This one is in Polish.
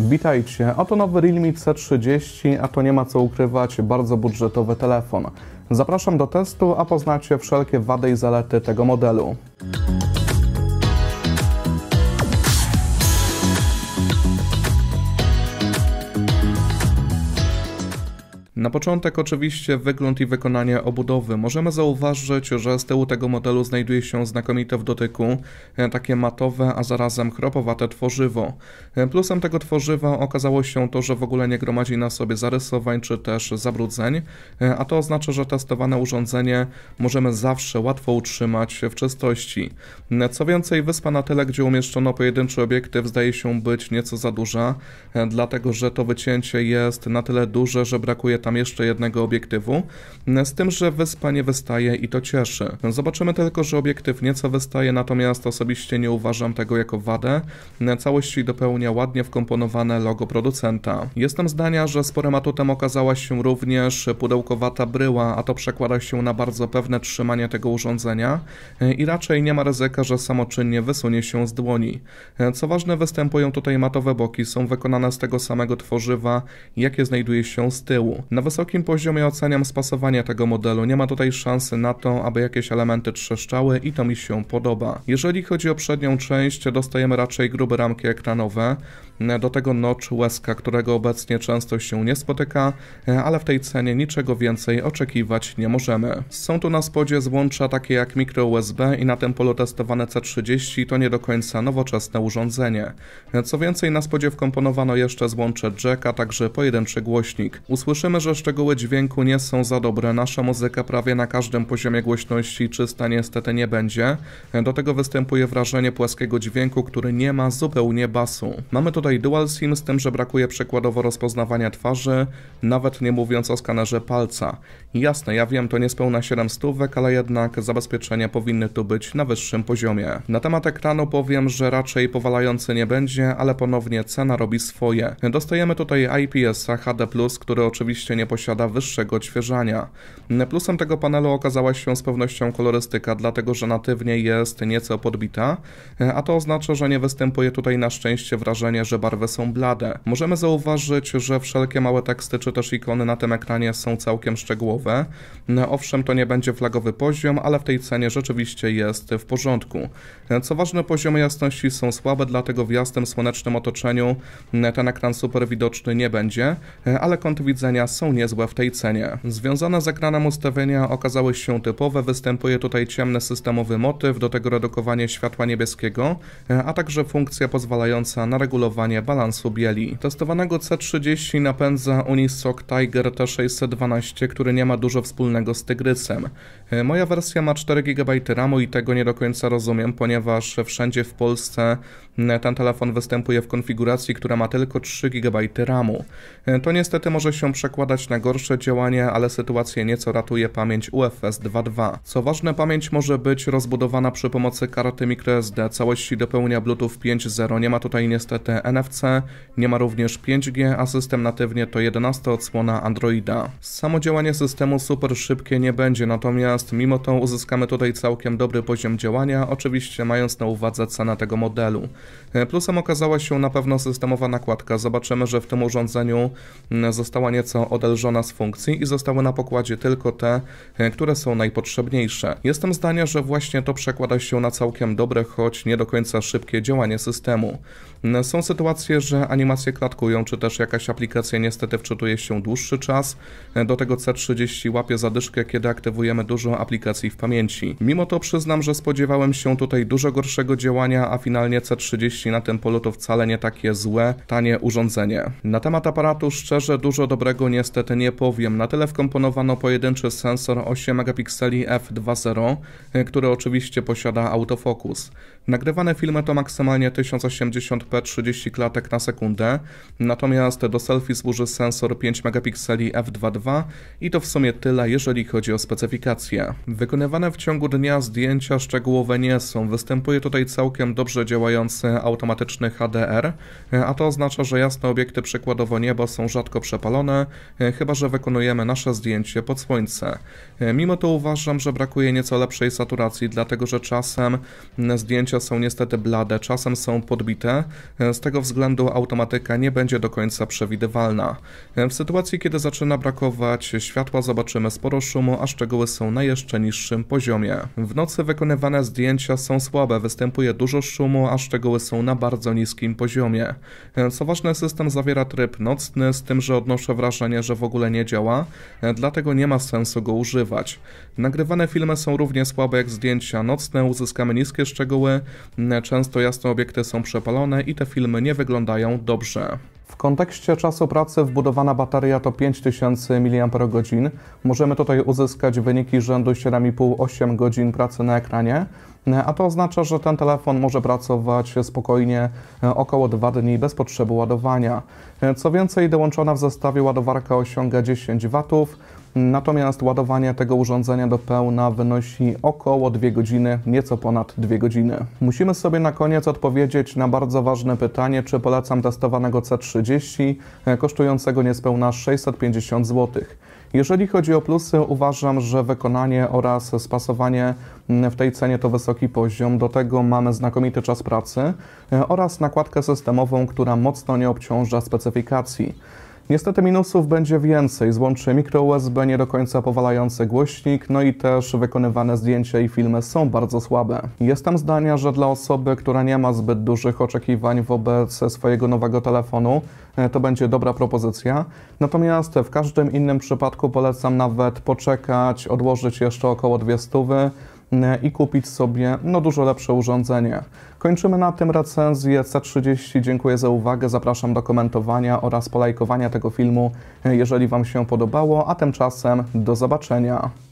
Witajcie, Oto nowy Realme C30, a to nie ma co ukrywać, bardzo budżetowy telefon. Zapraszam do testu, a poznacie wszelkie wady i zalety tego modelu. Na początek oczywiście wygląd i wykonanie obudowy. Możemy zauważyć, że z tyłu tego modelu znajduje się znakomite w dotyku e, takie matowe, a zarazem chropowate tworzywo. E, Plusem tego tworzywa okazało się to, że w ogóle nie gromadzi na sobie zarysowań czy też zabrudzeń, e, a to oznacza, że testowane urządzenie możemy zawsze łatwo utrzymać w czystości. Co więcej, wyspa na tyle, gdzie umieszczono pojedynczy obiektyw, zdaje się być nieco za duża, dlatego że to wycięcie jest na tyle duże, że brakuje tam jeszcze jednego obiektywu, e, z tym, że wyspa nie wystaje i to cieszy. Zobaczymy tylko, że obiektyw nieco wystaje, natomiast osobiście nie uważam tego jako wadę. E, całości dopełnia ładnie wkomponowane logo producenta. Jestem zdania, że sporym atutem okazała się również pudełkowata bryła, a to przekłada się na bardzo pewne trzymanie tego urządzenia e, i raczej nie ma ryzyka, że samoczynnie wysunie się z dłoni. Co ważne, występują tutaj matowe boki, są wykonane z tego samego tworzywa, jakie znajduje się z tyłu. Nawet wysokim poziomie oceniam spasowanie tego modelu. Nie ma tutaj szansy na to, aby jakieś elementy trzeszczały i to mi się podoba. Jeżeli chodzi o przednią część, dostajemy raczej grube ramki ekranowe. Do tego notch łezka, którego obecnie często się nie spotyka, ale w tej cenie niczego więcej oczekiwać nie możemy. Są tu na spodzie złącza takie jak micro USB i na tym polu testowane C30 to nie do końca nowoczesne urządzenie. Co więcej, na spodzie wkomponowano jeszcze złącze jack, a także pojedynczy głośnik. Usłyszymy, że że szczegóły dźwięku nie są za dobre. Nasza muzyka prawie na każdym poziomie głośności czysta niestety nie będzie. Do tego występuje wrażenie płaskiego dźwięku, który nie ma zupełnie basu. Mamy tutaj dual sim z tym, że brakuje przykładowo rozpoznawania twarzy, nawet nie mówiąc o skanerze palca. Jasne, ja wiem, to niespełna 7 stówek, ale jednak zabezpieczenia powinny tu być na wyższym poziomie. Na temat ekranu powiem, że raczej powalający nie będzie, ale ponownie cena robi swoje. Dostajemy tutaj IPS-a HD+, który oczywiście nie posiada wyższego odświeżania. Plusem tego panelu okazała się z pewnością kolorystyka, dlatego że natywnie jest nieco podbita, a to oznacza, że nie występuje tutaj na szczęście wrażenie, że barwy są blade. Możemy zauważyć, że wszelkie małe teksty czy też ikony na tym ekranie są całkiem szczegółowe. Owszem, to nie będzie flagowy poziom, ale w tej cenie rzeczywiście jest w porządku. Co ważne, poziomy jasności są słabe, dlatego w jasnym, słonecznym otoczeniu ten ekran super widoczny nie będzie, ale kąty widzenia są niezłe w tej cenie. Związane z ekranem ustawienia okazały się typowe, występuje tutaj ciemny systemowy motyw, do tego redukowanie światła niebieskiego, a także funkcja pozwalająca na regulowanie balansu bieli. Testowanego C30 napędza Unisoc Tiger T612, który nie ma dużo wspólnego z Tygrysem. Moja wersja ma 4 GB RAMu i tego nie do końca rozumiem, ponieważ wszędzie w Polsce ten telefon występuje w konfiguracji, która ma tylko 3 GB RAMu. To niestety może się przekładać na gorsze działanie, ale sytuację nieco ratuje pamięć UFS 2.2. Co ważne, pamięć może być rozbudowana przy pomocy karty microSD, całości dopełnia Bluetooth 5.0, nie ma tutaj niestety NFC, nie ma również 5G, a system natywnie to 11 odsłona Androida. Samo działanie systemu super szybkie nie będzie, natomiast mimo to uzyskamy tutaj całkiem dobry poziom działania, oczywiście mając na uwadze cenę tego modelu. Plusem okazała się na pewno systemowa nakładka, zobaczymy, że w tym urządzeniu mm, została nieco odetchnięta okalżona z funkcji i zostały na pokładzie tylko te, e, które są najpotrzebniejsze. Jestem zdania, że właśnie to przekłada się na całkiem dobre, choć nie do końca szybkie działanie systemu. Są sytuacje, że animacje klatkują, czy też jakaś aplikacja niestety wczytuje się dłuższy czas. E, do tego C30 łapie zadyszkę, kiedy aktywujemy dużo aplikacji w pamięci. Mimo to przyznam, że spodziewałem się tutaj dużo gorszego działania, a finalnie C30 na tym polu to wcale nie takie złe, tanie urządzenie. Na temat aparatu szczerze dużo dobrego niestety niestety nie powiem. Na tyle wkomponowano pojedynczy sensor 8 megapikseli f2.0, y, który oczywiście posiada autofokus. Nagrywane filmy to maksymalnie 1080p 30 klatek na sekundę, natomiast do selfie służy sensor 5 megapikseli f2.2 i to w sumie tyle, jeżeli chodzi o specyfikacje. Wykonywane w ciągu dnia zdjęcia szczegółowe nie są. Występuje tutaj całkiem dobrze działający automatyczny HDR, y, a to oznacza, że jasne obiekty przykładowo niebo są rzadko przepalone, y, chyba że wykonujemy nasze zdjęcie pod słońce. E, mimo to uważam, że brakuje nieco lepszej saturacji, dlatego że czasem mm, zdjęcia są niestety blade, czasem są podbite. E, z tego względu automatyka nie będzie do końca przewidywalna. E, w sytuacji, kiedy zaczyna brakować światła, zobaczymy sporo szumu, a szczegóły są na jeszcze niższym poziomie. W nocy wykonywane zdjęcia są słabe, występuje dużo szumu, a szczegóły są na bardzo niskim poziomie. Co ważne, system zawiera tryb nocny, z tym, że odnoszę wrażenie, że w ogóle nie działa, e, dlatego nie ma sensu go używać. Nagrywane filmy są równie słabe jak zdjęcia nocne, uzyskamy niskie szczegóły, często jasne obiekty są przepalone i te filmy nie wyglądają dobrze. W kontekście czasu pracy wbudowana bateria to 5000 mAh. Możemy tutaj uzyskać wyniki rzędu 7,5-8 godzin pracy na ekranie, a to oznacza, że ten telefon może pracować spokojnie e, około 2 dni bez potrzeby ładowania. E, co więcej, dołączona w zestawie ładowarka osiąga 10 W, Natomiast ładowanie tego urządzenia do pełna wynosi około 2 godziny, nieco ponad 2 godziny. Musimy sobie na koniec odpowiedzieć na bardzo ważne pytanie, czy polecam testowanego C30 e, kosztującego niespełna 650 zł. Jeżeli chodzi o plusy, uważam, że wykonanie oraz spasowanie w tej cenie to wysoki poziom. Do tego mamy znakomity czas pracy e, oraz nakładkę systemową, która mocno nie obciąża specyfikacji. Niestety minusów będzie więcej. Złącze USB, nie do końca powalający głośnik, no i też wykonywane zdjęcia i filmy są bardzo słabe. Jestem zdania, że dla osoby, która nie ma zbyt dużych oczekiwań wobec swojego nowego telefonu, e, to będzie dobra propozycja. Natomiast w każdym innym przypadku polecam nawet poczekać, odłożyć jeszcze około dwie stówy, E, i kupić sobie no dużo lepsze urządzenie. Kończymy na tym recenzję C30. Dziękuję za uwagę, zapraszam do komentowania oraz polajkowania tego filmu, e, jeżeli Wam się podobało, a tymczasem do zobaczenia.